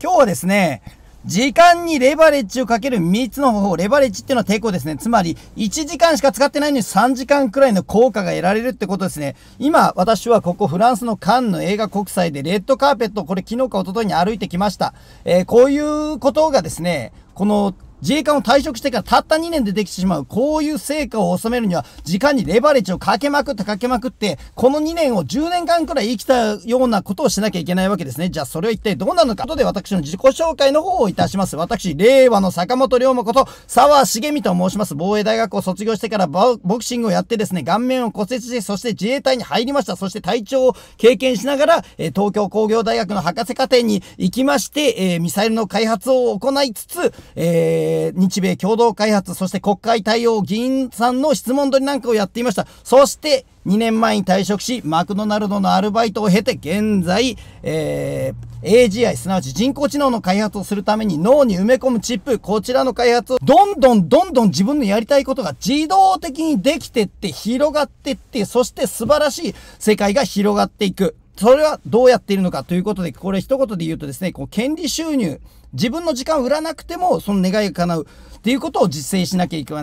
今日はですね、時間にレバレッジをかける3つの方法。レバレッジっていうのは抵抗ですね。つまり、1時間しか使ってないのに3時間くらいの効果が得られるってことですね。今、私はここフランスのカンの映画国際でレッドカーペット、これ昨日か一昨日に歩いてきました。えー、こういうことがですね、この自衛官を退職してからたった2年でできてしまう。こういう成果を収めるには、時間にレバレッジをかけまくってかけまくって、この2年を10年間くらい生きたようなことをしなきゃいけないわけですね。じゃあ、それは一体どうなのか。とで、私の自己紹介の方をいたします。私、令和の坂本龍馬こと、沢茂美と申します。防衛大学を卒業してからボクシングをやってですね、顔面を骨折して、そして自衛隊に入りました。そして隊長を経験しながら、え東京工業大学の博士課程に行きまして、えミサイルの開発を行いつつ、えーえー、日米共同開発、そして国会対応、議員さんの質問取りなんかをやっていました。そして、2年前に退職し、マクドナルドのアルバイトを経て、現在、えー、AGI、すなわち人工知能の開発をするために脳に埋め込むチップ、こちらの開発を、どんどんどんどん自分のやりたいことが自動的にできてって、広がってって、そして素晴らしい世界が広がっていく。それはどうやっているのかということで、これ一言で言うとですね、こう、権利収入、自分の時間を売らなくても、その願いが叶う。っていうことを実践しなきゃいけ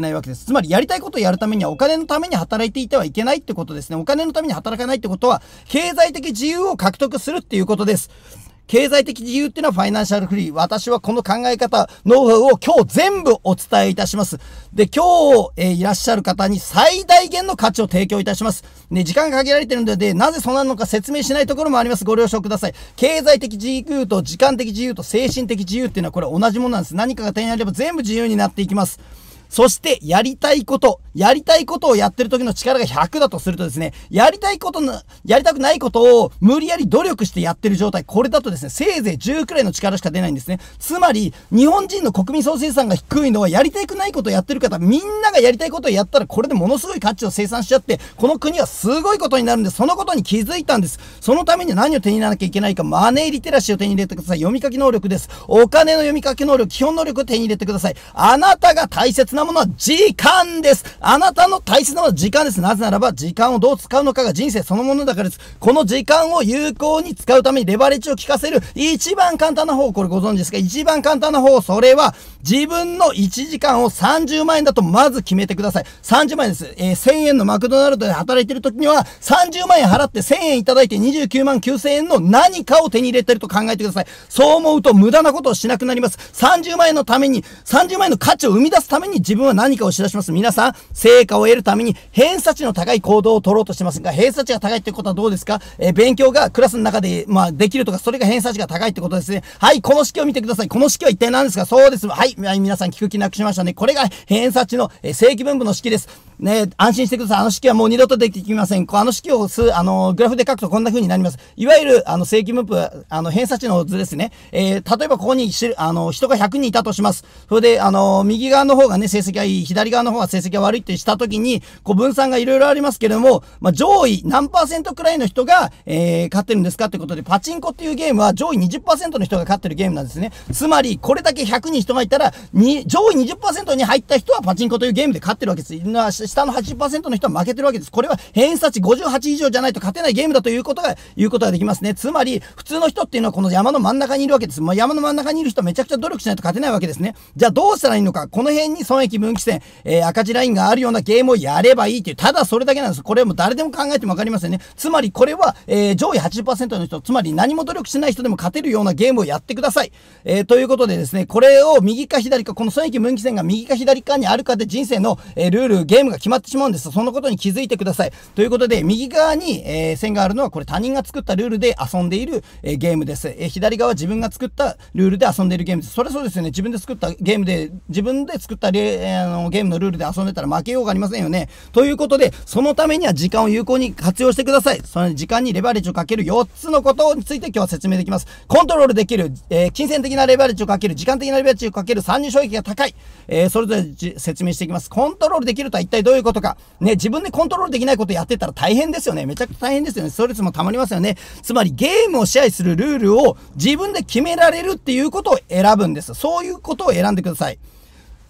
ないわけです。つまり、やりたいことをやるためにはお金のために働いていてはいけないってことですね。お金のために働かないってことは、経済的自由を獲得するっていうことです。経済的自由っていうのはファイナンシャルフリー。私はこの考え方、ノウハウを今日全部お伝えいたします。で、今日、えー、いらっしゃる方に最大限の価値を提供いたします。ね、時間が限られてるので、なぜそうなるのか説明しないところもあります。ご了承ください。経済的自由と時間的自由と精神的自由っていうのはこれ同じものなんです。何かが手にあれば全部自由になっていきます。そして、やりたいこと、やりたいことをやってる時の力が100だとするとですね、やりたいことの、やりたくないことを無理やり努力してやってる状態、これだとですね、せいぜい10くらいの力しか出ないんですね。つまり、日本人の国民総生産が低いのは、やりたくないことをやってる方、みんながやりたいことをやったら、これでものすごい価値を生産しちゃって、この国はすごいことになるんで、そのことに気づいたんです。そのためには何を手に入れなきゃいけないか、マネーリテラシーを手に入れてください。読み書き能力です。お金の読み書き能力、基本能力を手に入れてください。あなたが大切なもの時間です。あなたの大切なものは時間です。なぜならば、時間をどう使うのかが人生そのものだからです。この時間を有効に使うためにレバレッジを効かせる一番簡単な方、これご存知ですか一番簡単な方、それは、自分の1時間を30万円だとまず決めてください。30万円です。えー、1000円のマクドナルドで働いてる時には、30万円払って1000円いただいて29万9000円の何かを手に入れてると考えてください。そう思うと無駄なことをしなくなります。30万円のために、30万円の価値を生み出すために自分は何かをし出します。皆さん、成果を得るために偏差値の高い行動を取ろうとしてますが、偏差値が高いってことはどうですかえ勉強がクラスの中で、まあ、できるとか、それが偏差値が高いってことですね。はい、この式を見てください。この式は一体何ですかそうです。はい、皆さん聞く気なくしましたね。これが偏差値の、え正規分布の式です。ね、安心してください。あの式はもう二度とできてきません。こうあの式をす、あの、グラフで書くとこんな風になります。いわゆる、あの、正規分布、あの、偏差値の図ですね。えー、例えばここにし、あの、人が100人いたとします。それで、あの、右側の方がね、成績がいい、左側の方が成績が悪いってしたときに、こう分散がいろいろありますけれども、まあ、上位何パーセントくらいの人が、えー、勝ってるんですかってことで、パチンコっていうゲームは上位20%の人が勝ってるゲームなんですね。つまり、これだけ100人人がいたら、に、上位20%に入った人はパチンコというゲームで勝ってるわけです。下の80%の人は負けてるわけです。これは偏差値58以上じゃないと勝てないゲームだということが、言うことができますね。つまり、普通の人っていうのはこの山の真ん中にいるわけです。まあ、山の真ん中にいる人はめちゃくちゃ努力しないと勝てないわけですね。じゃあどうしたらいいのか。この辺に損益分岐線、えー、赤字ラインがあるようなゲームをやればいいという、ただそれだけなんです。これも誰でも考えてもわかりませんね。つまりこれは、えー、上位80%の人、つまり何も努力しない人でも勝てるようなゲームをやってください。えー、ということでですね、これを右か左か、この損益分岐線が右か左かにあるかで人生の、えルール、ゲームがが決まってしまうんです。そのことに気づいてください。ということで、右側に、えー、線があるのは、これ他人が作ったルールで遊んでいる、えー、ゲームです。えー、左側自分が作ったルールで遊んでいるゲームです。それそうですよね。自分で作ったゲームで、自分で作ったレ、あのゲームのルールで遊んでたら負けようがありませんよね。ということで、そのためには時間を有効に活用してください。その時間にレバレッジをかける4つのことについて今日は説明できます。コントロールできる、えー、金銭的なレバレッジをかける、時間的なレバレッジをかける、参入障壁が高い。えー、それぞれ説明していきます。コントロールできるとは一体どういうことか。ね、自分でコントロールできないことやってたら大変ですよね。めちゃくちゃ大変ですよね。ストレスも溜まりますよね。つまりゲームを支配するルールを自分で決められるっていうことを選ぶんです。そういうことを選んでください。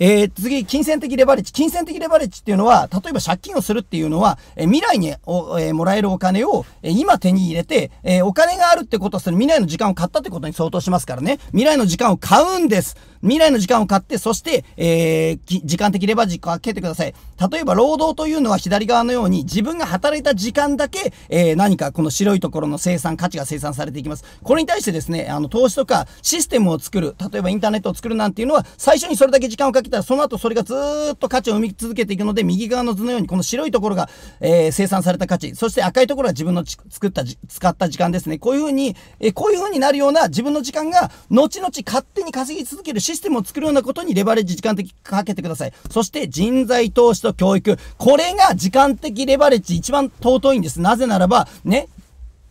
えー、次、金銭的レバレッジ。金銭的レバレッジっていうのは、例えば借金をするっていうのは、えー、未来にお、えー、もらえるお金を、え今手に入れて、えお金があるってことは、それ未来の時間を買ったってことに相当しますからね。未来の時間を買うんです。未来の時間を買って、そして、えー、時間的レバージかけてください。例えば、労働というのは左側のように、自分が働いた時間だけ、えー、何かこの白いところの生産、価値が生産されていきます。これに対してですね、あの、投資とかシステムを作る、例えばインターネットを作るなんていうのは、最初にそれだけ時間をかけたら、その後それがずっと価値を生み続けていくので、右側の図のように、この白いところが、えー、生産された価値、そして赤いところが自分の作った、使った時間ですね。こういうふうに、えー、こういうふうになるような自分の時間が、後々勝手に稼ぎ続けるシステムシステムを作るようなことにレバレッジ時間的かけてください。そして人材投資と教育。これが時間的レバレッジ一番尊いんです。なぜならば、ね、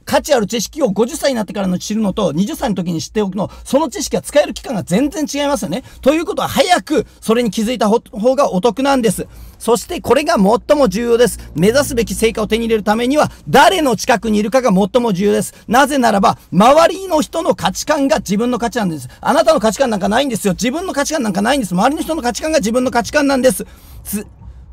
価値ある知識を50歳になってからの知るのと、20歳の時に知っておくの、その知識は使える期間が全然違いますよね。ということは、早くそれに気づいた方がお得なんです。そして、これが最も重要です。目指すべき成果を手に入れるためには、誰の近くにいるかが最も重要です。なぜならば、周りの人の価値観が自分の価値なんです。あなたの価値観なんかないんですよ。自分の価値観なんかないんです。周りの人の価値観が自分の価値観なんです。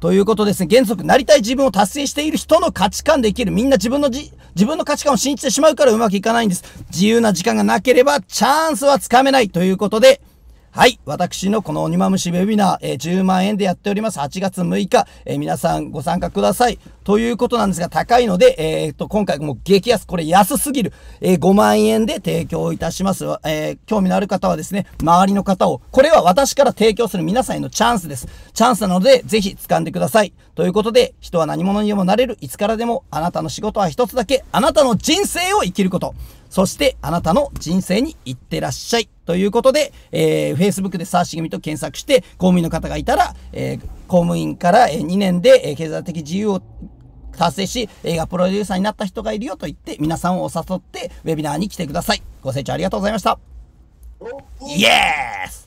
ということですね、原則、なりたい自分を達成している人の価値観で生きる。みんな自分のじ、自分の価値観を信じてしまうからうまくいかないんです。自由な時間がなければ、チャンスはつかめないということで、はい。私のこの鬼まむしウェビナー、えー、10万円でやっております。8月6日、えー、皆さんご参加ください。ということなんですが、高いので、えー、っと、今回も激安、これ安すぎる、えー、5万円で提供いたします。えー、興味のある方はですね、周りの方を、これは私から提供する皆さんへのチャンスです。チャンスなので、ぜひ掴んでください。ということで、人は何者にもなれる、いつからでも、あなたの仕事は一つだけ、あなたの人生を生きること。そしてあなたの人生に行ってらっしゃい。ということで、えー、Facebook でサーシミと検索して、公務員の方がいたら、えー、公務員から2年で、え経済的自由を達成し、映画プロデューサーになった人がいるよと言って、皆さんを誘って、ウェビナーに来てください。ご清聴ありがとうございました。イエーイ